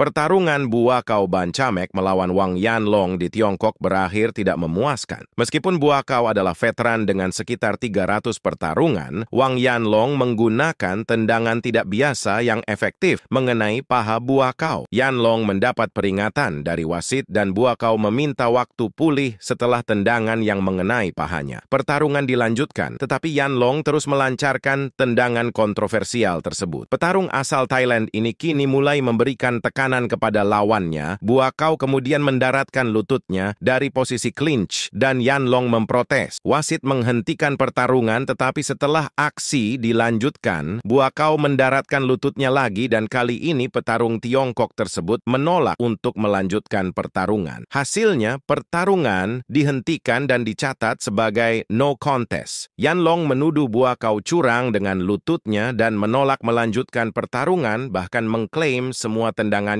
Pertarungan Bua ban Bancamek melawan Wang Yanlong di Tiongkok berakhir tidak memuaskan. Meskipun Bua kau adalah veteran dengan sekitar 300 pertarungan, Wang Yanlong menggunakan tendangan tidak biasa yang efektif mengenai paha Bua kau. Yanlong mendapat peringatan dari wasit dan Bua kau meminta waktu pulih setelah tendangan yang mengenai pahanya. Pertarungan dilanjutkan, tetapi Yanlong terus melancarkan tendangan kontroversial tersebut. Petarung asal Thailand ini kini mulai memberikan tekanan kanan kepada lawannya, Buakau kemudian mendaratkan lututnya dari posisi clinch dan Yan Long memprotes. Wasit menghentikan pertarungan tetapi setelah aksi dilanjutkan, Buakau mendaratkan lututnya lagi dan kali ini petarung Tiongkok tersebut menolak untuk melanjutkan pertarungan. Hasilnya, pertarungan dihentikan dan dicatat sebagai no contest. Yan Long menuduh Buakau curang dengan lututnya dan menolak melanjutkan pertarungan bahkan mengklaim semua tendangan